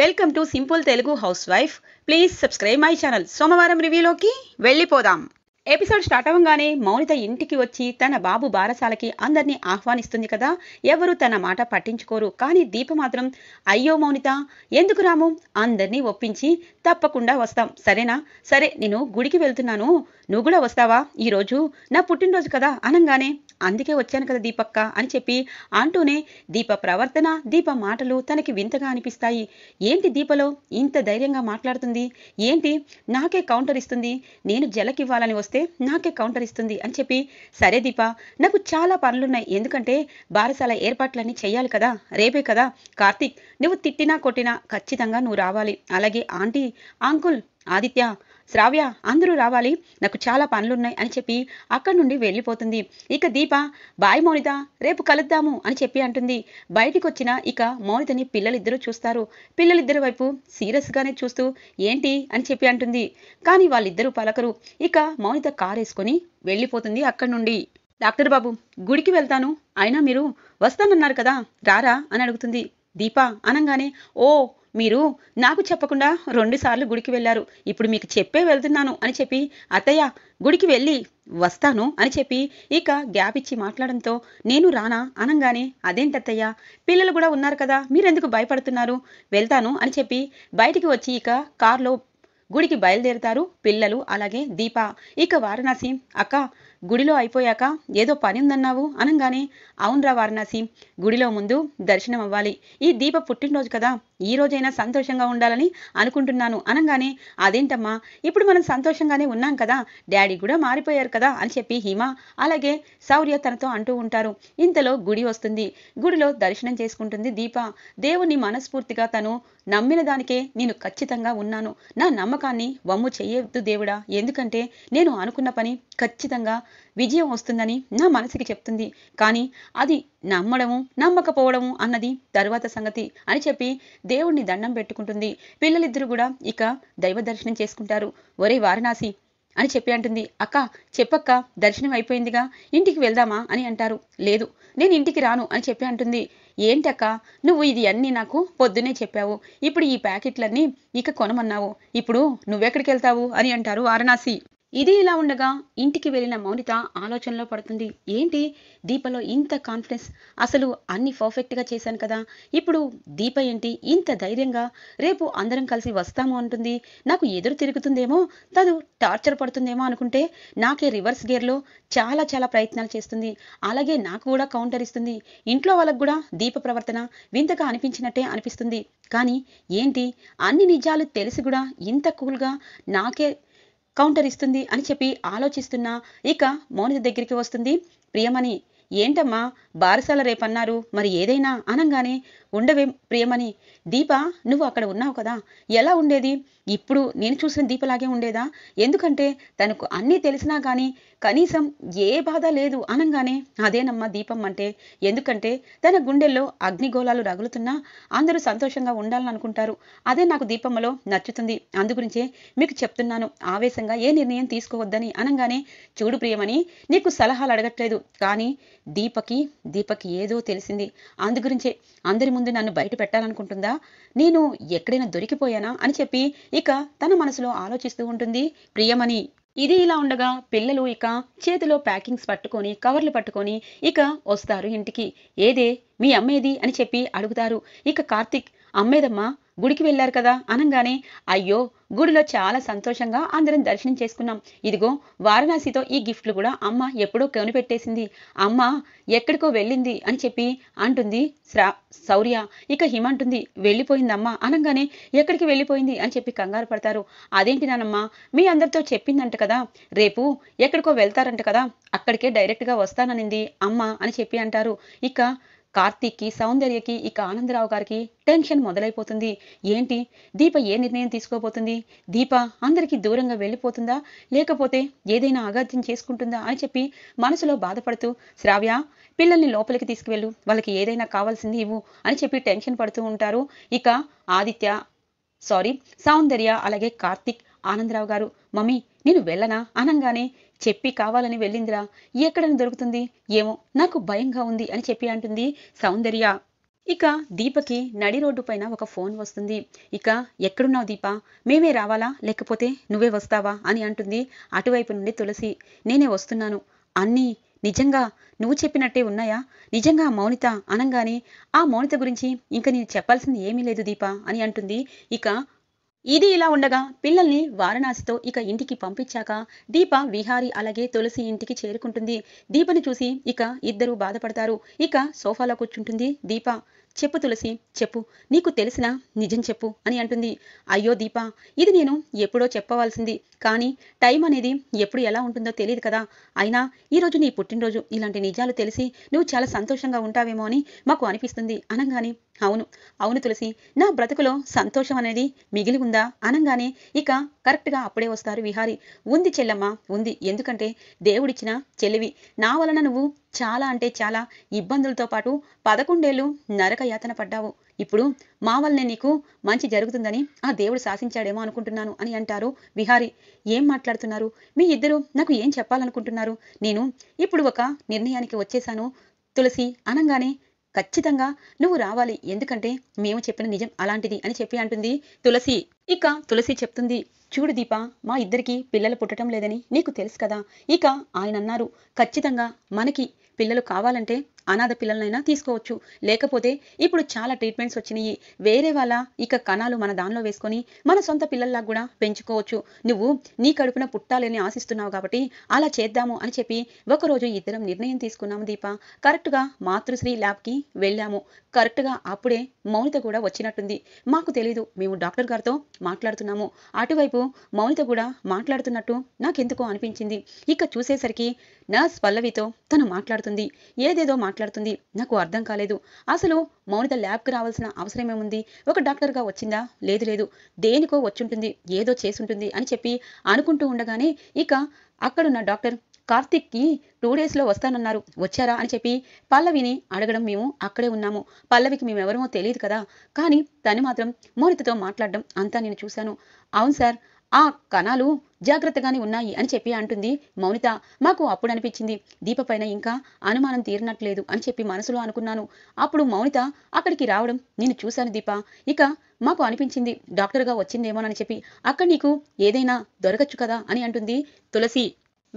welcome to simple Telugu housewife please subscribe my channel సోమవారం రివ్యూలోకి వెళ్ళిపోదాం ఎపిసోడ్ స్టార్ట్ అవ్వగానే మౌనిత ఇంటికి వచ్చి తన బాబు బారసాలకి అందరినీ ఆహ్వానిస్తుంది కదా ఎవరు తన మాట పట్టించుకోరు కానీ దీప మాత్రం అయ్యో మౌనిత ఎందుకు రాము అందరినీ ఒప్పించి తప్పకుండా వస్తాం సరేనా సరే నేను గుడికి వెళ్తున్నాను నువ్వు కూడా వస్తావా ఈరోజు నా పుట్టినరోజు కదా అనంగానే అందుకే వచ్చాను కదా దీపక్క అని చెప్పి అంటూనే దీప ప్రవర్తన దీప మాటలు తనకి వింతగా అనిపిస్తాయి ఏంటి దీపలో ఇంత ధైర్యంగా మాట్లాడుతుంది ఏంటి నాకే కౌంటర్ ఇస్తుంది నేను జలకివ్వాలని వస్తే నాకే కౌంటర్ ఇస్తుంది అని చెప్పి సరే దీప నాకు చాలా పనులున్నాయి ఎందుకంటే బారసాల ఏర్పాట్లన్నీ చేయాలి కదా రేపే కదా కార్తీక్ నువ్వు తిట్టినా కొట్టినా ఖచ్చితంగా నువ్వు రావాలి అలాగే ఆంటీ అంకుల్ ఆదిత్య శ్రావ్య అందరూ రావాలి నాకు చాలా పనులున్నాయి అని చెప్పి అక్కడి నుండి వెళ్ళిపోతుంది ఇక దీప బాయ్ మౌనిత రేపు కలుద్దాము అని చెప్పి అంటుంది బయటికి వచ్చిన ఇక మౌనితని పిల్లలిద్దరూ చూస్తారు పిల్లలిద్దరి వైపు సీరియస్గానే చూస్తూ ఏంటి అని చెప్పి అంటుంది కానీ వాళ్ళిద్దరూ పలకరు ఇక మౌనిత వేసుకొని వెళ్ళిపోతుంది అక్కడి నుండి డాక్టర్ బాబు గుడికి వెళ్తాను అయినా మీరు వస్తానన్నారు కదా రారా అని అడుగుతుంది దీపా అనంగానే ఓ మీరు నాకు చెప్పకుండా రెండుసార్లు గుడికి వెళ్ళారు ఇప్పుడు మీకు చెప్పే వెళ్తున్నాను అని చెప్పి అత్తయ్య గుడికి వెళ్ళి వస్తాను అని చెప్పి ఇక గ్యాప్ ఇచ్చి మాట్లాడంతో నేను రానా అనంగానే అదేంటత్తయ్య పిల్లలు కూడా ఉన్నారు కదా మీరెందుకు భయపడుతున్నారు వెళ్తాను అని చెప్పి బయటికి వచ్చి ఇక కార్లో గుడికి బయలుదేరుతారు పిల్లలు అలాగే దీప ఇక వారణాసి అక్క గుడిలో అయిపోయాక ఏదో పని ఉందన్నావు అనంగానే అవునరా వారణాసి గుడిలో ముందు దర్శనం అవ్వాలి ఈ దీప పుట్టినరోజు కదా ఈ రోజైనా సంతోషంగా ఉండాలని అనుకుంటున్నాను అనగానే అదేంటమ్మా ఇప్పుడు మనం సంతోషంగానే ఉన్నాం కదా డాడీ కూడా మారిపోయారు కదా అని చెప్పి హిమ అలాగే శౌర్య తనతో అంటూ ఉంటారు ఇంతలో గుడి వస్తుంది గుడిలో దర్శనం చేసుకుంటుంది దీప దేవుని మనస్ఫూర్తిగా తను నమ్మిన దానికే నేను ఖచ్చితంగా ఉన్నాను నా నమ్మకాన్ని వమ్ము చెయ్యొద్దు దేవుడా ఎందుకంటే నేను అనుకున్న పని ఖచ్చితంగా విజయం వస్తుందని నా మనసుకి చెప్తుంది కానీ అది నమ్మడము నమ్మకపోవడము అన్నది తరువాత సంగతి అని చెప్పి దేవుణ్ణి దండం పెట్టుకుంటుంది పిల్లలిద్దరూ కూడా ఇక దైవ దర్శనం చేసుకుంటారు ఒరే వారణాసి అని చెప్పి అంటుంది అక్క చెప్పక్క దర్శనం అయిపోయిందిగా ఇంటికి వెళ్దామా అని అంటారు లేదు నేను ఇంటికి రాను అని చెప్పి అంటుంది ఏంటక్క నువ్వు ఇది అన్ని నాకు పొద్దునే చెప్పావు ఇప్పుడు ఈ ప్యాకెట్లన్నీ ఇక కొనమన్నావు ఇప్పుడు నువ్వెక్కడికి వెళ్తావు అని అంటారు వారణాసి ఇది ఇలా ఉండగా ఇంటికి వెళ్ళిన మౌనిత ఆలోచనలో పడుతుంది ఏంటి దీపలో ఇంత కాన్ఫిడెన్స్ అసలు అన్ని పర్ఫెక్ట్గా చేశాను కదా ఇప్పుడు దీప ఏంటి ఇంత ధైర్యంగా రేపు అందరం కలిసి వస్తాము అంటుంది నాకు ఎదురు తిరుగుతుందేమో తదు టార్చర్ పడుతుందేమో అనుకుంటే నాకే రివర్స్ గేర్లో చాలా చాలా ప్రయత్నాలు చేస్తుంది అలాగే నాకు కూడా కౌంటర్ ఇస్తుంది ఇంట్లో వాళ్ళకు కూడా దీప ప్రవర్తన వింతగా అనిపించినట్టే అనిపిస్తుంది కానీ ఏంటి అన్ని నిజాలు తెలిసి కూడా ఇంత కూల్గా నాకే కౌంటర్ ఇస్తుంది అని చెప్పి ఆలోచిస్తున్నా ఇక మౌనిత దగ్గరికి వస్తుంది ప్రియమణి ఏంటమ్మా బారసాల రేపన్నారు మరి ఏదైనా అనంగానే ఉండవే ప్రియమణి దీప నువ్వు అక్కడ ఉన్నావు కదా ఎలా ఉండేది ఇప్పుడు నేను చూసిన దీపలాగే ఉండేదా ఎందుకంటే తనకు అన్నీ తెలిసినా కానీ కనీసం ఏ బాధ లేదు అనంగానే అదేనమ్మా దీపం అంటే ఎందుకంటే తన గుండెల్లో అగ్నిగోళాలు రగులుతున్నా అందరూ సంతోషంగా ఉండాలని అనుకుంటారు అదే నాకు దీపమ్మలో నచ్చుతుంది అందుగురించే మీకు చెప్తున్నాను ఆవేశంగా ఏ నిర్ణయం తీసుకోవద్దని అనంగానే చూడు ప్రియమని నీకు సలహాలు అడగట్లేదు కానీ దీపకి దీపకి ఏదో తెలిసింది అందుగురించే అందరి ముందు నన్ను బయట పెట్టాలనుకుంటుందా నేను ఎక్కడైనా దొరికిపోయానా అని చెప్పి ఇక తన మనసులో ఆలోచిస్తూ ఉంటుంది ప్రియమని ఇది ఇలా ఉండగా పిల్లలు ఇక చేతిలో ప్యాకింగ్స్ పట్టుకొని కవర్లు పట్టుకొని ఇక వస్తారు ఇంటికి ఏదే మీ అమ్మేది అని చెప్పి అడుగుతారు ఇక కార్తిక్ అమ్మేదమ్మా గుడికి వెళ్ళారు కదా అనగానే అయ్యో గుడిలో చాలా సంతోషంగా అందరం దర్శనం చేసుకున్నాం ఇదిగో వారణాసితో ఈ గిఫ్ట్లు కూడా అమ్మ ఎప్పుడో కొనిపెట్టేసింది అమ్మ ఎక్కడికో వెళ్ళింది అని చెప్పి అంటుంది శ్రా శౌర్య ఇక హిమంటుంది వెళ్ళిపోయింది వెళ్ళిపోయిందమ్మ అనగానే ఎక్కడికి వెళ్ళిపోయింది అని చెప్పి కంగారు పడతారు అదేంటి నానమ్మ మీ అందరితో చెప్పిందంట కదా రేపు ఎక్కడికో వెళ్తారంట కదా అక్కడికే డైరెక్ట్గా వస్తాననింది అమ్మ అని చెప్పి అంటారు ఇక కార్తీక్కి సౌందర్యకి ఇక ఆనందరావు గారికి టెన్షన్ మొదలైపోతుంది ఏంటి దీప ఏ నిర్ణయం తీసుకోబోతుంది దీప అందరికీ దూరంగా వెళ్ళిపోతుందా లేకపోతే ఏదైనా అగాధ్యం చేసుకుంటుందా అని చెప్పి మనసులో బాధపడుతూ శ్రావ్య పిల్లల్ని లోపలికి తీసుకువెళ్ళు వాళ్ళకి ఏదైనా కావాల్సింది ఇవ్వు అని చెప్పి టెన్షన్ పడుతూ ఉంటారు ఇక ఆదిత్య సారీ సౌందర్య అలాగే కార్తిక్ ఆనందరావు గారు మమ్మీ నేను వెళ్ళనా అనంగానే చెప్పి కావాలని వెళ్ళిందిరా ఎక్కడని దొరుకుతుంది ఏమో నాకు భయంగా ఉంది అని చెప్పి అంటుంది సౌందర్య ఇక దీపకి నడి రోడ్డు పైన ఒక ఫోన్ వస్తుంది ఇక ఎక్కడున్నావు దీప మేమే రావాలా లేకపోతే నువ్వే వస్తావా అని అంటుంది అటువైపు నుండి తులసి నేనే వస్తున్నాను అన్నీ నిజంగా నువ్వు చెప్పినట్టే ఉన్నాయా నిజంగా మౌనిత అనంగానే ఆ మౌనిత గురించి ఇంకా నేను చెప్పాల్సింది ఏమీ లేదు దీప అని అంటుంది ఇక ఇది ఇలా ఉండగా పిల్లల్ని వారణాసితో ఇక ఇంటికి పంపించాక దీప విహారి అలాగే తులసి ఇంటికి చేరుకుంటుంది దీపని చూసి ఇక ఇద్దరు బాధపడతారు ఇక సోఫాలో కూర్చుంటుంది దీప చెప్పు తులసి చెప్పు నీకు తెలిసిన నిజం చెప్పు అని అంటుంది అయ్యో దీప ఇది నేను ఎప్పుడో చెప్పవలసింది కానీ టైం అనేది ఎప్పుడు ఎలా ఉంటుందో తెలియదు కదా అయినా ఈరోజు నీ పుట్టినరోజు ఇలాంటి నిజాలు తెలిసి నువ్వు చాలా సంతోషంగా ఉంటావేమో అని మాకు అనిపిస్తుంది అనగానే అవును అవును తులసి నా బ్రతుకులో సంతోషం అనేది మిగిలి ఉందా అనంగానే ఇక కరెక్ట్గా అప్పుడే వస్తారు విహారి ఉంది చెల్లమ్మ ఉంది ఎందుకంటే దేవుడిచ్చిన చెల్లివి నా వలన నువ్వు చాలా అంటే చాలా ఇబ్బందులతో పాటు పదకొండేళ్ళు నరక యాతన పడ్డావు ఇప్పుడు మా వల్లనే నీకు మంచి జరుగుతుందని ఆ దేవుడు శాసించాడేమో అనుకుంటున్నాను అని అంటారు విహారి ఏం మాట్లాడుతున్నారు మీ ఇద్దరు నాకు ఏం చెప్పాలనుకుంటున్నారు నేను ఇప్పుడు ఒక నిర్ణయానికి వచ్చేశాను తులసి అనంగానే ఖచ్చితంగా నువ్వు రావాలి ఎందుకంటే మేము చెప్పిన నిజం అలాంటిది అని చెప్పి అంటుంది తులసి ఇక తులసి చెప్తుంది చూడు దీప మా ఇద్దరికి పిల్లలు పుట్టడం లేదని నీకు తెలుసు కదా ఇక ఆయన అన్నారు ఖచ్చితంగా మనకి పిల్లలు కావాలంటే అనాథ పిల్లలనైనా తీసుకోవచ్చు లేకపోతే ఇప్పుడు చాలా ట్రీట్మెంట్స్ వచ్చినాయి వేరే వాళ్ళ ఇక కణాలు మన దానిలో వేసుకొని మన సొంత పిల్లల్లా కూడా పెంచుకోవచ్చు నువ్వు నీ కడుపున పుట్టాలని ఆశిస్తున్నావు కాబట్టి అలా చేద్దాము అని చెప్పి ఒకరోజు ఇద్దరం నిర్ణయం తీసుకున్నాము దీప కరెక్ట్గా మాతృశ్రీ ల్యాబ్కి వెళ్ళాము కరెక్ట్గా అప్పుడే మౌనిత కూడా వచ్చినట్టుంది మాకు తెలీదు మేము డాక్టర్ గారితో మాట్లాడుతున్నాము అటువైపు మౌనిత కూడా మాట్లాడుతున్నట్టు నాకెందుకో అనిపించింది ఇక చూసేసరికి నర్స్ పల్లవితో తను మాట్లాడుతుంది ఏదేదో మాట్లాడుతుంది నాకు అర్థం కాలేదు అసలు మౌనిత ల్యాబ్కి రావాల్సిన అవసరం ఏముంది ఒక డాక్టర్గా వచ్చిందా లేదు లేదు దేనికో వచ్చుంటుంది ఏదో చేసుంటుంది అని చెప్పి అనుకుంటూ ఉండగానే ఇక అక్కడున్న డాక్టర్ కార్తిక్కి టూ డేస్లో వస్తానన్నారు వచ్చారా అని చెప్పి పల్లవిని అడగడం మేము అక్కడే ఉన్నాము పల్లవికి మేము ఎవరమో తెలియదు కదా కానీ తను మాత్రం మౌనితతో మాట్లాడడం అంతా నేను చూశాను అవును సార్ ఆ కణాలు జాగ్రత్తగానే ఉన్నాయి అని చెప్పి అంటుంది మౌనిత మాకు అప్పుడు అనిపించింది పైన ఇంకా అనుమానం తీరినట్లేదు అని చెప్పి మనసులో అనుకున్నాను అప్పుడు మౌనిత అక్కడికి రావడం నేను చూశాను దీప ఇక మాకు అనిపించింది డాక్టర్గా వచ్చిందేమోనని చెప్పి అక్కడ నీకు ఏదైనా దొరకచ్చు కదా అని అంటుంది తులసి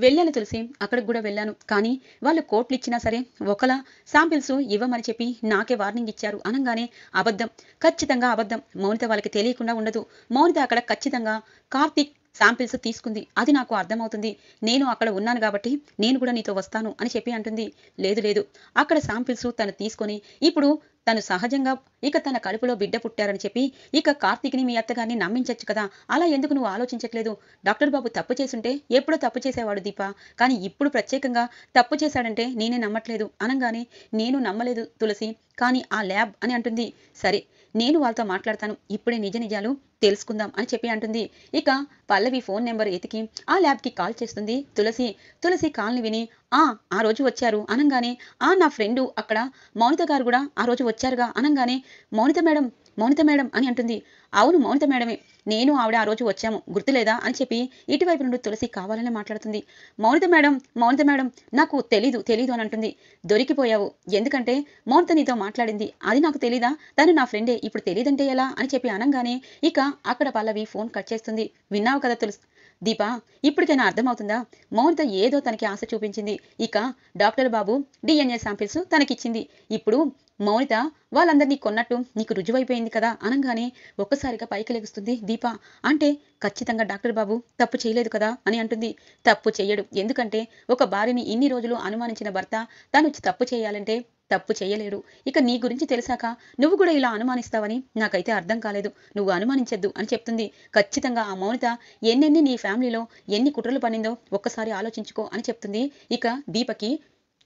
వెళ్ళాను తెలిసి అక్కడికి కూడా వెళ్ళాను కానీ వాళ్ళు కోట్లు ఇచ్చినా సరే ఒకలా శాంపిల్స్ ఇవ్వమని చెప్పి నాకే వార్నింగ్ ఇచ్చారు అనగానే అబద్ధం ఖచ్చితంగా అబద్ధం మౌనిత వాళ్ళకి తెలియకుండా ఉండదు మౌనిత అక్కడ ఖచ్చితంగా కార్తీక్ శాంపిల్స్ తీసుకుంది అది నాకు అర్థమవుతుంది నేను అక్కడ ఉన్నాను కాబట్టి నేను కూడా నీతో వస్తాను అని చెప్పి అంటుంది లేదు లేదు అక్కడ శాంపిల్స్ తను తీసుకొని ఇప్పుడు తను సహజంగా ఇక తన కడుపులో బిడ్డ పుట్టారని చెప్పి ఇక కార్తీక్ని మీ అత్తగారిని నమ్మించచ్చు కదా అలా ఎందుకు నువ్వు ఆలోచించట్లేదు డాక్టర్ బాబు తప్పు చేసుంటే ఎప్పుడో తప్పు చేసేవాడు దీప కానీ ఇప్పుడు ప్రత్యేకంగా తప్పు చేశాడంటే నేనే నమ్మట్లేదు అనగానే నేను నమ్మలేదు తులసి కానీ ఆ ల్యాబ్ అని అంటుంది సరే నేను వాళ్ళతో మాట్లాడతాను ఇప్పుడే నిజ నిజాలు తెలుసుకుందాం అని చెప్పి అంటుంది ఇక పల్లవి ఫోన్ నెంబర్ ఎతికి ఆ ల్యాబ్కి కాల్ చేస్తుంది తులసి తులసి కాల్ని విని ఆ ఆ రోజు వచ్చారు అనంగానే ఆ నా ఫ్రెండు అక్కడ మౌనిత గారు కూడా ఆ రోజు వచ్చారుగా అనంగానే మౌనిత మేడం మౌనిత మేడం అని అంటుంది అవును మౌనిత మేడమే నేను ఆవిడ ఆ రోజు వచ్చాము గుర్తులేదా అని చెప్పి ఇటువైపు నుండి తులసి కావాలనే మాట్లాడుతుంది మౌనిత మేడం మౌనిత మేడం నాకు తెలీదు తెలీదు అని అంటుంది దొరికిపోయావు ఎందుకంటే మౌనిత నీతో మాట్లాడింది అది నాకు తెలీదా తను నా ఫ్రెండే ఇప్పుడు తెలీదంటే ఎలా అని చెప్పి అనగానే ఇక అక్కడ పల్లవి ఫోన్ కట్ చేస్తుంది విన్నావు కదా తులసి దీప ఇప్పటికైనా అర్థమవుతుందా మౌనిత ఏదో తనకి ఆశ చూపించింది ఇక డాక్టర్ బాబు డిఎన్ఏ శాంపిల్స్ తనకిచ్చింది ఇప్పుడు మౌనిత వాళ్ళందరినీ కొన్నట్టు నీకు రుజువైపోయింది కదా అనగానే ఒక్కసారిగా పైకి లెగుస్తుంది దీప అంటే ఖచ్చితంగా డాక్టర్ బాబు తప్పు చేయలేదు కదా అని అంటుంది తప్పు చేయడు ఎందుకంటే ఒక భార్యని ఇన్ని రోజులు అనుమానించిన భర్త తను తప్పు చేయాలంటే తప్పు చేయలేడు ఇక నీ గురించి తెలిసాక నువ్వు కూడా ఇలా అనుమానిస్తావని నాకైతే అర్థం కాలేదు నువ్వు అనుమానించద్దు అని చెప్తుంది ఖచ్చితంగా ఆ మౌనిత ఎన్నెన్ని నీ ఫ్యామిలీలో ఎన్ని కుట్రలు పడిందో ఒక్కసారి ఆలోచించుకో అని చెప్తుంది ఇక దీపకి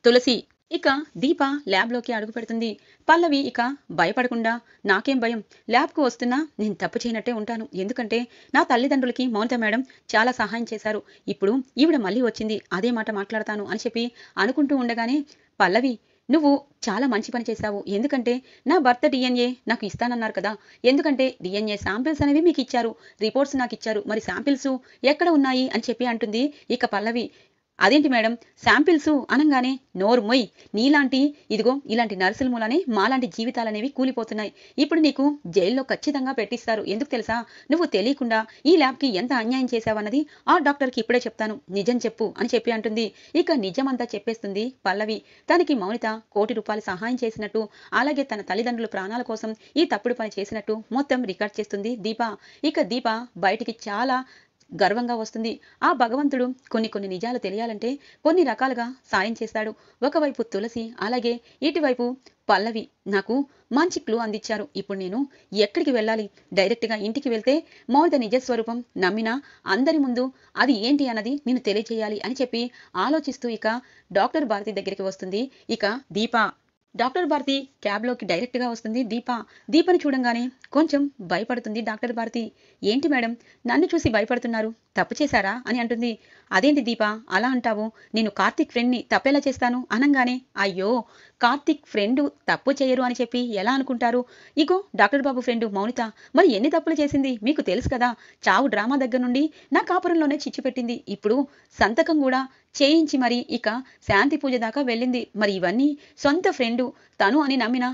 తులసి ఇక దీప ల్యాబ్లోకి అడుగు పెడుతుంది పల్లవి ఇక భయపడకుండా నాకేం భయం ల్యాబ్కు వస్తున్నా నేను తప్పు చేయనట్టే ఉంటాను ఎందుకంటే నా తల్లిదండ్రులకి మౌనిత మేడం చాలా సహాయం చేశారు ఇప్పుడు ఈవిడ మళ్ళీ వచ్చింది అదే మాట మాట్లాడతాను అని చెప్పి అనుకుంటూ ఉండగానే పల్లవి నువ్వు చాలా మంచి పని చేశావు ఎందుకంటే నా భర్త డిఎన్ఏ నాకు ఇస్తానన్నారు కదా ఎందుకంటే డిఎన్ఏ శాంపిల్స్ అనేవి మీకు ఇచ్చారు రిపోర్ట్స్ నాకు ఇచ్చారు మరి శాంపిల్స్ ఎక్కడ ఉన్నాయి అని చెప్పి అంటుంది ఇక పల్లవి అదేంటి మేడం శాంపిల్స్ అనగానే నోరు మొయ్ నీలాంటి ఇదిగో ఇలాంటి నర్సుల మూలనే మాలాంటి జీవితాలనేవి కూలిపోతున్నాయి ఇప్పుడు నీకు జైల్లో ఖచ్చితంగా పెట్టిస్తారు ఎందుకు తెలుసా నువ్వు తెలియకుండా ఈ ల్యాబ్కి ఎంత అన్యాయం చేశావన్నది ఆ డాక్టర్కి ఇప్పుడే చెప్తాను నిజం చెప్పు అని చెప్పి అంటుంది ఇక నిజమంతా చెప్పేస్తుంది పల్లవి తనకి మౌనిత కోటి రూపాయలు సహాయం చేసినట్టు అలాగే తన తల్లిదండ్రుల ప్రాణాల కోసం ఈ తప్పుడు పని చేసినట్టు మొత్తం రికార్డ్ చేస్తుంది దీప ఇక దీప బయటికి చాలా గర్వంగా వస్తుంది ఆ భగవంతుడు కొన్ని కొన్ని నిజాలు తెలియాలంటే కొన్ని రకాలుగా సాయం చేస్తాడు ఒకవైపు తులసి అలాగే ఇటువైపు పల్లవి నాకు మంచి క్లూ అందించారు ఇప్పుడు నేను ఎక్కడికి వెళ్ళాలి డైరెక్ట్గా ఇంటికి వెళ్తే మౌర్ద నిజస్వరూపం నమ్మినా అందరి ముందు అది ఏంటి అన్నది నేను తెలియచేయాలి అని చెప్పి ఆలోచిస్తూ ఇక డాక్టర్ భారతి దగ్గరికి వస్తుంది ఇక దీప డాక్టర్ భారతి క్యాబ్లోకి డైరెక్ట్గా వస్తుంది దీప దీపని చూడంగానే కొంచెం భయపడుతుంది డాక్టర్ భారతి ఏంటి మేడం నన్ను చూసి భయపడుతున్నారు తప్పు చేశారా అని అంటుంది అదేంటి దీప అలా అంటావు నేను కార్తిక్ ఫ్రెండ్ని తప్పేలా చేస్తాను అనంగానే అయ్యో కార్తిక్ ఫ్రెండ్ తప్పు చేయరు అని చెప్పి ఎలా అనుకుంటారు ఇగో డాక్టర్ బాబు ఫ్రెండ్ మౌనిత మరి ఎన్ని తప్పులు చేసింది మీకు తెలుసు కదా చావు డ్రామా దగ్గర నుండి నా కాపురంలోనే చిచ్చు పెట్టింది ఇప్పుడు సంతకం కూడా చేయించి మరి ఇక శాంతి పూజ దాకా వెళ్ళింది మరి ఇవన్నీ సొంత ఫ్రెండు తను అని నమ్మిన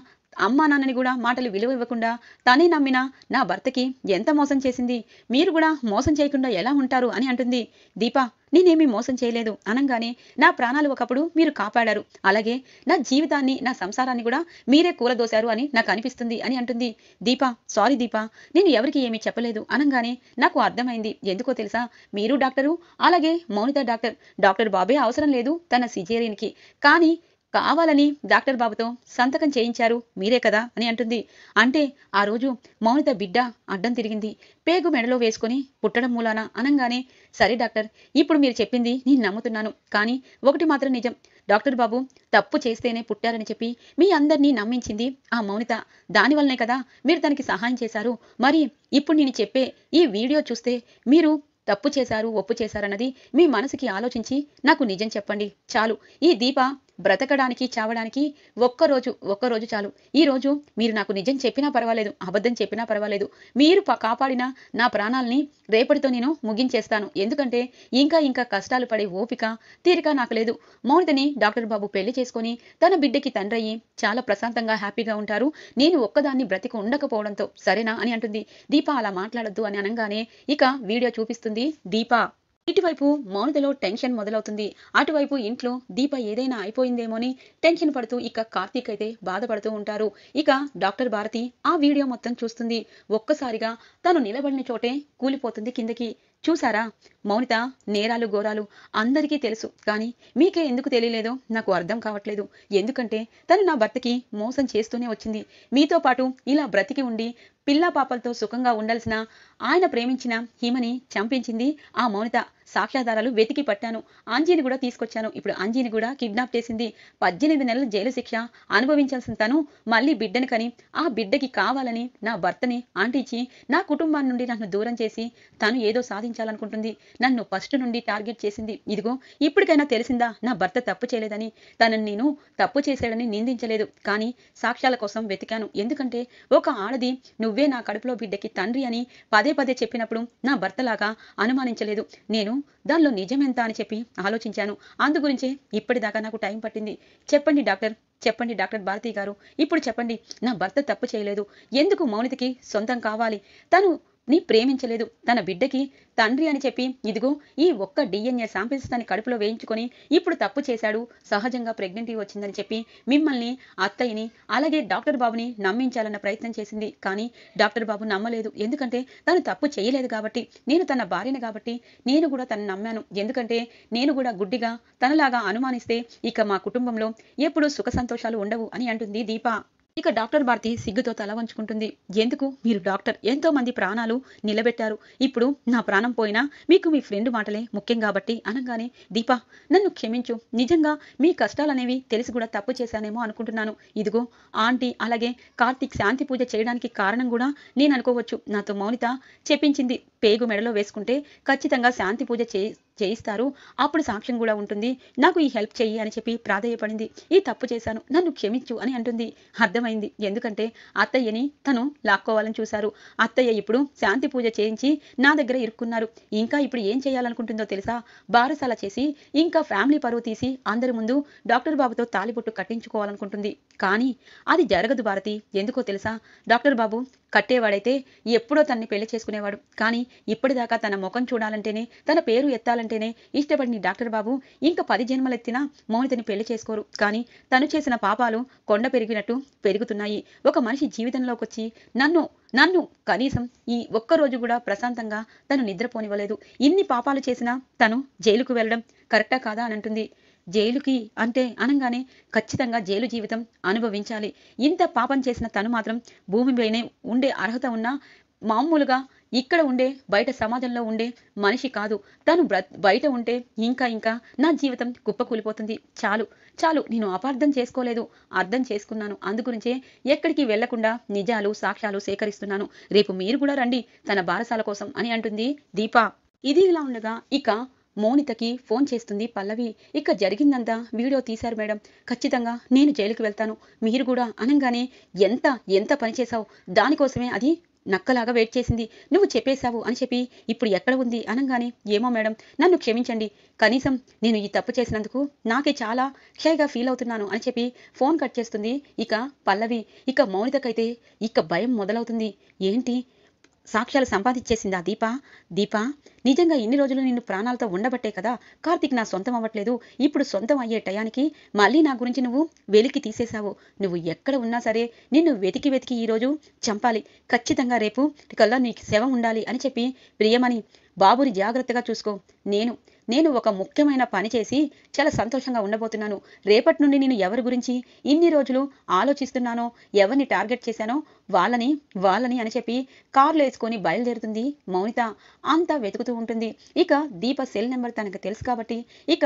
అమ్మా నాన్నని కూడా మాటలు విలువ ఇవ్వకుండా తనే నమ్మిన నా భర్తకి ఎంత మోసం చేసింది మీరు కూడా మోసం చేయకుండా ఎలా ఉంటారు అని అంటుంది దీపా నేనేమీ మోసం చేయలేదు అనంగానే నా ప్రాణాలు ఒకప్పుడు మీరు కాపాడారు అలాగే నా జీవితాన్ని నా సంసారాన్ని కూడా మీరే కూలదోశారు అని నాకు అనిపిస్తుంది అని అంటుంది దీపా సారీ దీపా నేను ఎవరికి ఏమీ చెప్పలేదు అనంగానే నాకు అర్థమైంది ఎందుకో తెలుసా మీరు డాక్టరు అలాగే మౌనిత డాక్టర్ డాక్టర్ బాబే అవసరం లేదు తన సిజేరియన్కి కానీ కావాలని డాక్టర్ బాబుతో సంతకం చేయించారు మీరే కదా అని అంటుంది అంటే ఆ రోజు మౌనిత బిడ్డ అడ్డం తిరిగింది పేగు మెడలో వేసుకుని పుట్టడం మూలాన అనంగానే సరే డాక్టర్ ఇప్పుడు మీరు చెప్పింది నేను నమ్ముతున్నాను కానీ ఒకటి మాత్రం నిజం డాక్టర్ బాబు తప్పు చేస్తేనే పుట్టారని చెప్పి మీ అందరినీ నమ్మించింది ఆ మౌనిత దానివల్లనే కదా మీరు తనకి సహాయం చేశారు మరి ఇప్పుడు నేను చెప్పే ఈ వీడియో చూస్తే మీరు తప్పు చేశారు ఒప్పు చేశారన్నది మీ మనసుకి ఆలోచించి నాకు నిజం చెప్పండి చాలు ఈ దీప బ్రతకడానికి చావడానికి ఒక్కరోజు ఒక్కరోజు చాలు ఈ రోజు మీరు నాకు నిజం చెప్పినా పర్వాలేదు అబద్ధం చెప్పినా పర్వాలేదు మీరు కాపాడిన నా ప్రాణాలని రేపటితో నేను ముగించేస్తాను ఎందుకంటే ఇంకా ఇంకా కష్టాలు పడే ఓపిక తీరిక నాకు లేదు మౌనితని డాక్టర్ బాబు పెళ్లి చేసుకొని తన బిడ్డకి తండ్రయ్యి చాలా ప్రశాంతంగా హ్యాపీగా ఉంటారు నేను ఒక్కదాన్ని బ్రతికి ఉండకపోవడంతో సరేనా అని అంటుంది దీప అలా మాట్లాడద్దు అని అనగానే ఇక వీడియో చూపిస్తుంది దీప ఇటువైపు మౌనిదలో టెన్షన్ మొదలవుతుంది అటువైపు ఇంట్లో దీప ఏదైనా అయిపోయిందేమోని టెన్షన్ పడుతూ ఇక కార్తీక్ అయితే బాధపడుతూ ఉంటారు ఇక డాక్టర్ భారతి ఆ వీడియో మొత్తం చూస్తుంది ఒక్కసారిగా తను నిలబడిన చోటే కూలిపోతుంది కిందకి చూసారా మౌనిత నేరాలు ఘోరాలు అందరికీ తెలుసు కానీ మీకే ఎందుకు తెలియలేదో నాకు అర్థం కావట్లేదు ఎందుకంటే తను నా భర్తకి మోసం చేస్తూనే వచ్చింది మీతో పాటు ఇలా బ్రతికి ఉండి పిల్లా పాపలతో సుఖంగా ఉండాల్సిన ఆయన ప్రేమించిన హిమని చంపించింది ఆ మౌనిత సాక్ష్యాధారాలు వెతికి పట్టాను అంజీని కూడా తీసుకొచ్చాను ఇప్పుడు అంజీని కూడా కిడ్నాప్ చేసింది పద్దెనిమిది నెలల జైలు శిక్ష అనుభవించాల్సిన తను మళ్ళీ బిడ్డని కని ఆ బిడ్డకి కావాలని నా భర్తని ఆంటించి నా కుటుంబాన్ని నుండి నన్ను దూరం చేసి తను ఏదో సాధించాలనుకుంటుంది నన్ను ఫస్ట్ నుండి టార్గెట్ చేసింది ఇదిగో ఇప్పటికైనా తెలిసిందా నా భర్త తప్పు చేయలేదని తనని నేను తప్పు చేశాడని నిందించలేదు కానీ సాక్ష్యాల కోసం వెతికాను ఎందుకంటే ఒక ఆడది నువ్వు నువ్వే నా కడుపులో బిడ్డకి తండ్రి అని పదే పదే చెప్పినప్పుడు నా భర్తలాగా అనుమానించలేదు నేను దానిలో నిజమెంత అని చెప్పి ఆలోచించాను అందు గురించే ఇప్పటిదాకా నాకు టైం పట్టింది చెప్పండి డాక్టర్ చెప్పండి డాక్టర్ భారతి గారు ఇప్పుడు చెప్పండి నా భర్త తప్పు చేయలేదు ఎందుకు మౌనితకి సొంతం కావాలి తను నీ ప్రేమించలేదు తన బిడ్డకి తండ్రి అని చెప్పి ఇదిగో ఈ ఒక్క డిఎన్ఏ శాంపిల్స్ తన కడుపులో వేయించుకొని ఇప్పుడు తప్పు చేశాడు సహజంగా ప్రెగ్నెంటీ వచ్చిందని చెప్పి మిమ్మల్ని అత్తయ్యని అలాగే డాక్టర్ బాబుని నమ్మించాలన్న ప్రయత్నం చేసింది కానీ డాక్టర్ బాబు నమ్మలేదు ఎందుకంటే తను తప్పు చేయలేదు కాబట్టి నేను తన భార్యను కాబట్టి నేను కూడా తను నమ్మాను ఎందుకంటే నేను కూడా గుడ్డిగా తనలాగా అనుమానిస్తే ఇక మా కుటుంబంలో ఎప్పుడూ సుఖ సంతోషాలు ఉండవు అని అంటుంది దీప ఇక డాక్టర్ భారతి సిగ్గుతో తల వంచుకుంటుంది ఎందుకు మీరు డాక్టర్ ఎంతో మంది ప్రాణాలు నిలబెట్టారు ఇప్పుడు నా ప్రాణం పోయినా మీకు మీ ఫ్రెండ్ మాటలే ముఖ్యం కాబట్టి అనగానే దీప నన్ను క్షమించు నిజంగా మీ కష్టాలనేవి తెలిసి కూడా తప్పు చేశానేమో అనుకుంటున్నాను ఇదిగో ఆంటీ అలాగే కార్తీక్ శాంతి పూజ చేయడానికి కారణం కూడా నేను అనుకోవచ్చు నాతో మౌనిత చెప్పించింది పేగు మెడలో వేసుకుంటే ఖచ్చితంగా శాంతి పూజ చే చేయిస్తారు అప్పుడు సాక్ష్యం కూడా ఉంటుంది నాకు ఈ హెల్ప్ చెయ్యి అని చెప్పి ప్రాధేయపడింది ఈ తప్పు చేశాను నన్ను క్షమించు అని అంటుంది అర్థమైంది ఎందుకంటే అత్తయ్యని తను లాక్కోవాలని చూశారు అత్తయ్య ఇప్పుడు శాంతి పూజ చేయించి నా దగ్గర ఇరుక్కున్నారు ఇంకా ఇప్పుడు ఏం చేయాలనుకుంటుందో తెలుసా బారసాల చేసి ఇంకా ఫ్యామిలీ పరువు తీసి అందరి ముందు డాక్టర్ బాబుతో తాలిబొట్టు కట్టించుకోవాలనుకుంటుంది కానీ అది జరగదు భారతి ఎందుకో తెలుసా డాక్టర్ బాబు కట్టేవాడైతే ఎప్పుడో తన్ని పెళ్లి చేసుకునేవాడు కానీ ఇప్పటిదాకా తన ముఖం చూడాలంటేనే తన పేరు ఎత్తాలంటేనే ఇష్టపడిన డాక్టర్ బాబు ఇంకా పది జన్మలెత్తినా మౌనితని పెళ్లి చేసుకోరు కానీ తను చేసిన పాపాలు కొండ పెరిగినట్టు పెరుగుతున్నాయి ఒక మనిషి జీవితంలోకి వచ్చి నన్ను నన్ను కనీసం ఈ ఒక్కరోజు కూడా ప్రశాంతంగా తను నిద్రపోనివ్వలేదు ఇన్ని పాపాలు చేసినా తను జైలుకు వెళ్ళడం కరెక్టా కాదా అని అంటుంది జైలుకి అంటే అనగానే ఖచ్చితంగా జైలు జీవితం అనుభవించాలి ఇంత పాపం చేసిన తను మాత్రం భూమిపైనే ఉండే అర్హత ఉన్నా మామూలుగా ఇక్కడ ఉండే బయట సమాజంలో ఉండే మనిషి కాదు తను బయట ఉంటే ఇంకా ఇంకా నా జీవితం కుప్పకూలిపోతుంది చాలు చాలు నేను అపార్థం చేసుకోలేదు అర్థం చేసుకున్నాను అందుగురించే ఎక్కడికి వెళ్లకుండా నిజాలు సాక్ష్యాలు సేకరిస్తున్నాను రేపు మీరు కూడా రండి తన బారసాల కోసం అని అంటుంది దీప ఇది ఇలా ఉండగా ఇక మౌనితకి ఫోన్ చేస్తుంది పల్లవి ఇక జరిగిందంతా వీడియో తీశారు మేడం ఖచ్చితంగా నేను జైలుకి వెళ్తాను మీరు కూడా అనంగానే ఎంత ఎంత పనిచేశావు దానికోసమే అది నక్కలాగా వెయిట్ చేసింది నువ్వు చెప్పేశావు అని చెప్పి ఇప్పుడు ఎక్కడ ఉంది అనగానే ఏమో మేడం నన్ను క్షమించండి కనీసం నేను ఈ తప్పు చేసినందుకు నాకే చాలా క్షయగా ఫీల్ అవుతున్నాను అని చెప్పి ఫోన్ కట్ చేస్తుంది ఇక పల్లవి ఇక మౌనితకైతే ఇక భయం మొదలవుతుంది ఏంటి సాక్ష్యాలు సంపాదించేసిందా దీప దీప నిజంగా ఇన్ని రోజులు నిన్ను ప్రాణాలతో ఉండబట్టే కదా కార్తిక్ నా సొంతం అవ్వట్లేదు ఇప్పుడు సొంతం అయ్యే టయానికి మళ్ళీ నా గురించి నువ్వు వెలికి తీసేశావు నువ్వు ఎక్కడ ఉన్నా సరే నిన్ను వెతికి వెతికి ఈరోజు చంపాలి ఖచ్చితంగా రేపు కల్లా నీకు శవం ఉండాలి అని చెప్పి ప్రియమని బాబుని జాగ్రత్తగా చూసుకో నేను నేను ఒక ముఖ్యమైన పని చేసి చాలా సంతోషంగా ఉండబోతున్నాను రేపటి నుండి నేను ఎవరి గురించి ఇన్ని రోజులు ఆలోచిస్తున్నానో ఎవరిని టార్గెట్ చేశానో వాళ్ళని వాళ్ళని అని చెప్పి కార్లు వేసుకొని బయలుదేరుతుంది మౌనిత అంతా వెతుకుతూ ఉంటుంది ఇక దీప సెల్ నెంబర్ తనకు తెలుసు కాబట్టి ఇక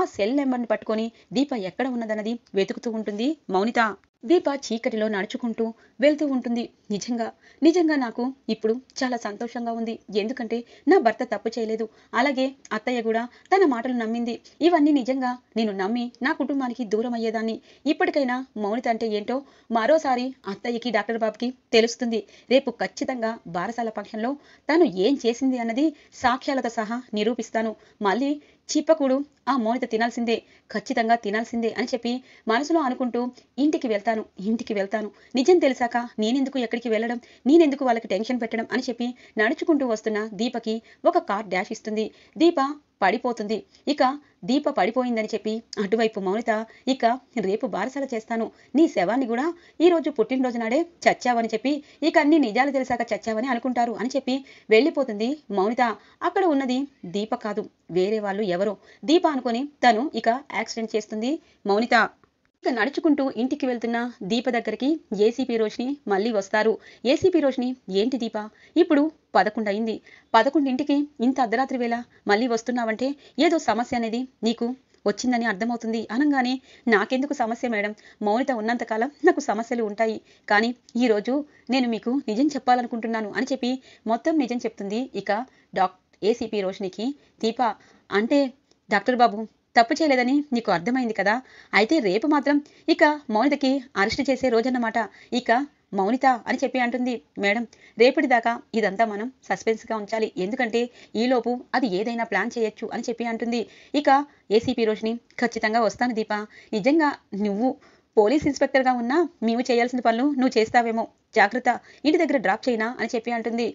ఆ సెల్ నెంబర్ని పట్టుకొని దీప ఎక్కడ ఉన్నదన్నది వెతుకుతూ ఉంటుంది మౌనిత దీప చీకటిలో నడుచుకుంటూ వెళ్తూ ఉంటుంది నిజంగా నిజంగా నాకు ఇప్పుడు చాలా సంతోషంగా ఉంది ఎందుకంటే నా భర్త తప్పు చేయలేదు అలాగే అత్తయ్య కూడా తన మాటలు నమ్మింది ఇవన్నీ నిజంగా నేను నమ్మి నా కుటుంబానికి దూరం అయ్యేదాన్ని ఇప్పటికైనా మౌనిత అంటే ఏంటో మరోసారి అత్తయ్యకి డాక్టర్ బాబుకి తెలుస్తుంది రేపు ఖచ్చితంగా బారసాల పక్షంలో తను ఏం చేసింది అన్నది సాక్ష్యాలతో సహా నిరూపిస్తాను మళ్ళీ చిప్పకుడు ఆ మౌనిత తినాల్సిందే ఖచ్చితంగా తినాల్సిందే అని చెప్పి మనసులో అనుకుంటూ ఇంటికి వెళ్తాను వెళ్తాను ఇంటికి వెళ్తాను నిజం తెలిసాక నేనెందుకు ఎక్కడికి వెళ్ళడం నేనెందుకు వాళ్ళకి టెన్షన్ పెట్టడం అని చెప్పి నడుచుకుంటూ వస్తున్న దీపకి ఒక కార్ డాష్ ఇస్తుంది దీప పడిపోతుంది ఇక దీప పడిపోయిందని చెప్పి అటువైపు మౌనిత ఇక రేపు బారసాల చేస్తాను నీ శవాన్ని కూడా ఈరోజు పుట్టినరోజు నాడే చచ్చావని చెప్పి ఇక అన్ని నిజాలు తెలిసాక చచ్చావని అనుకుంటారు అని చెప్పి వెళ్ళిపోతుంది మౌనిత అక్కడ ఉన్నది దీప కాదు వేరే వాళ్ళు ఎవరో దీప అనుకొని తను ఇక యాక్సిడెంట్ చేస్తుంది మౌనిత నడుచుకుంటూ ఇంటికి వెళ్తున్న దీప దగ్గరికి ఏసీపీ రోషిని మళ్ళీ వస్తారు ఏసీపీ రోషిని ఏంటి దీప ఇప్పుడు పదకొండు అయింది పదకొండు ఇంటికి ఇంత అర్ధరాత్రి వేళ మళ్ళీ వస్తున్నావంటే ఏదో సమస్య అనేది నీకు వచ్చిందని అర్థమవుతుంది అనగానే నాకెందుకు సమస్య మేడం మౌనిత ఉన్నంతకాలం నాకు సమస్యలు ఉంటాయి కానీ ఈరోజు నేను మీకు నిజం చెప్పాలనుకుంటున్నాను అని చెప్పి మొత్తం నిజం చెప్తుంది ఇక డాక్ ఏసీపీ రోషినికి దీప అంటే డాక్టర్ బాబు తప్పు చేయలేదని నీకు అర్థమైంది కదా అయితే రేపు మాత్రం ఇక మౌనితకి అరెస్ట్ చేసే రోజన్నమాట ఇక మౌనిత అని చెప్పి అంటుంది మేడం రేపటి దాకా ఇదంతా మనం సస్పెన్స్గా ఉంచాలి ఎందుకంటే ఈలోపు అది ఏదైనా ప్లాన్ చేయొచ్చు అని చెప్పి అంటుంది ఇక ఏసీపీ రోజుని ఖచ్చితంగా వస్తాను దీప నిజంగా నువ్వు పోలీస్ ఇన్స్పెక్టర్గా ఉన్నా మేము చేయాల్సిన పనులు నువ్వు చేస్తావేమో జాగ్రత్త ఇంటి దగ్గర డ్రాప్ చేయనా అని చెప్పి అంటుంది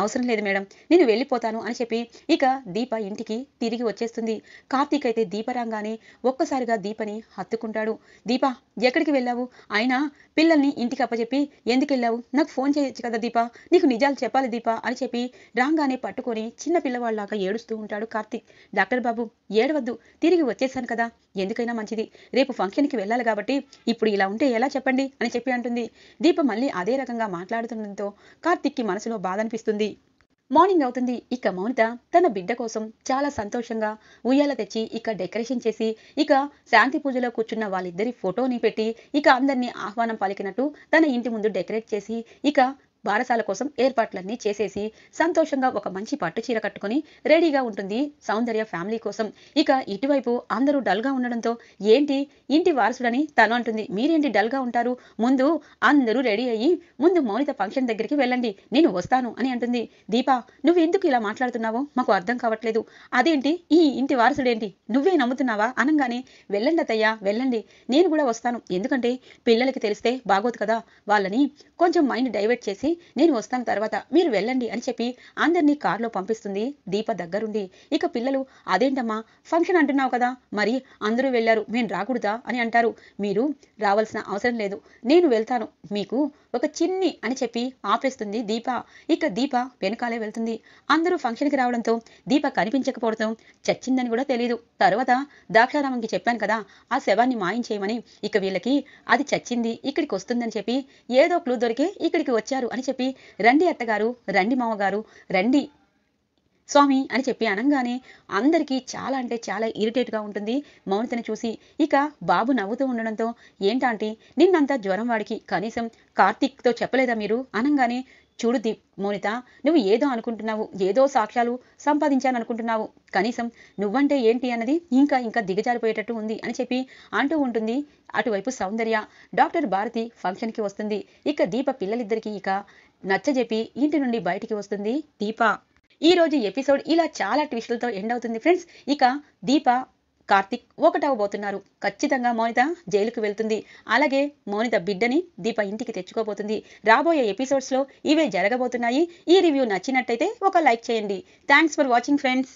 అవసరం లేదు మేడం నేను వెళ్ళిపోతాను అని చెప్పి ఇక దీప ఇంటికి తిరిగి వచ్చేస్తుంది కార్తీక్ అయితే దీప రాగానే ఒక్కసారిగా దీపని హత్తుకుంటాడు దీప ఎక్కడికి వెళ్ళావు అయినా పిల్లల్ని ఇంటికి అప్పచెప్పి ఎందుకు వెళ్ళావు నాకు ఫోన్ చేయొచ్చు కదా దీప నీకు నిజాలు చెప్పాలి దీప అని చెప్పి రాగానే పట్టుకొని చిన్న పిల్లవాళ్ళలాగా ఏడుస్తూ ఉంటాడు కార్తీక్ డాక్టర్ బాబు ఏడవద్దు తిరిగి వచ్చేసాను కదా ఎందుకైనా మంచిది రేపు ఫంక్షన్కి వెళ్ళాలి కాబట్టి ఇప్పుడు ఇలా ఉంటే ఎలా చెప్పండి అని చెప్పి అంటుంది దీప మళ్ళీ అదే రకంగా మాట్లాడుతుండటంతో కార్తిక్కి మనసులో బాధ అనిపిస్తుంది మార్నింగ్ అవుతుంది ఇక మౌనిత తన బిడ్డ కోసం చాలా సంతోషంగా ఉయ్యాల తెచ్చి ఇక డెకరేషన్ చేసి ఇక శాంతి పూజలో కూర్చున్న వాళ్ళిద్దరి ఫోటోని పెట్టి ఇక అందరినీ ఆహ్వానం పలికినట్టు తన ఇంటి ముందు డెకరేట్ చేసి ఇక బారసాల కోసం ఏర్పాట్లన్నీ చేసేసి సంతోషంగా ఒక మంచి పట్టు చీర కట్టుకుని రెడీగా ఉంటుంది సౌందర్య ఫ్యామిలీ కోసం ఇక ఇటువైపు అందరూ డల్గా ఉండడంతో ఏంటి ఇంటి వారసుడని తను అంటుంది మీరేంటి డల్గా ఉంటారు ముందు అందరూ రెడీ అయ్యి ముందు మౌనిత ఫంక్షన్ దగ్గరికి వెళ్ళండి నేను వస్తాను అని అంటుంది దీపా నువ్వు ఎందుకు ఇలా మాట్లాడుతున్నావో మాకు అర్థం కావట్లేదు అదేంటి ఈ ఇంటి వారసుడేంటి నువ్వే నమ్ముతున్నావా అనగానే వెళ్ళండి అతయ్యా వెళ్ళండి నేను కూడా వస్తాను ఎందుకంటే పిల్లలకి తెలిస్తే బాగోదు కదా వాళ్ళని కొంచెం మైండ్ డైవర్ట్ చేసి చేసి నేను వస్తాను తర్వాత మీరు వెళ్ళండి అని చెప్పి అందరినీ కారులో పంపిస్తుంది దీప దగ్గరుండి ఇక పిల్లలు అదేంటమ్మా ఫంక్షన్ అంటున్నావు కదా మరి అందరూ వెళ్ళారు మేము రాకూడదా అని అంటారు మీరు రావాల్సిన అవసరం లేదు నేను వెళ్తాను మీకు ఒక చిన్ని అని చెప్పి ఆపేస్తుంది దీప ఇక దీప వెనకాలే వెళ్తుంది అందరూ ఫంక్షన్కి రావడంతో దీప కనిపించకపోవడం చచ్చిందని కూడా తెలియదు తర్వాత దాక్షారామంకి చెప్పాను కదా ఆ శవాన్ని మాయించేయమని ఇక వీళ్ళకి అది చచ్చింది ఇక్కడికి వస్తుందని చెప్పి ఏదో క్లూ దొరికి ఇక్కడికి వచ్చారు అని చెప్పి రండి అత్తగారు రండి మామగారు రండి స్వామి అని చెప్పి అనంగానే అందరికీ చాలా అంటే చాలా ఇరిటేట్గా ఉంటుంది మౌనితను చూసి ఇక బాబు నవ్వుతూ ఉండడంతో ఏంటంటే నిన్నంతా జ్వరం వాడికి కనీసం కార్తీక్తో చెప్పలేదా మీరు అనంగానే చూడు దీప్ మోనిత నువ్వు ఏదో అనుకుంటున్నావు ఏదో సాక్ష్యాలు సంపాదించాలనుకుంటున్నావు కనీసం నువ్వంటే ఏంటి అన్నది ఇంకా ఇంకా దిగజారిపోయేటట్టు ఉంది అని చెప్పి అంటూ ఉంటుంది అటువైపు సౌందర్య డాక్టర్ భారతి ఫంక్షన్కి వస్తుంది ఇక దీప పిల్లలిద్దరికీ ఇక నచ్చజెప్పి ఇంటి నుండి బయటికి వస్తుంది దీప ఈ రోజు ఎపిసోడ్ ఇలా చాలా ట్విస్టులతో ఎండ్ అవుతుంది ఫ్రెండ్స్ ఇక దీప కార్తిక్ ఒకటవబోతున్నారు ఖచ్చితంగా మౌనిత జైలుకు వెళ్తుంది అలాగే మౌనిత బిడ్డని దీప ఇంటికి తెచ్చుకోబోతుంది రాబోయే ఎపిసోడ్స్లో ఇవే జరగబోతున్నాయి ఈ రివ్యూ నచ్చినట్టయితే ఒక లైక్ చేయండి థ్యాంక్స్ ఫర్ వాచింగ్ ఫ్రెండ్స్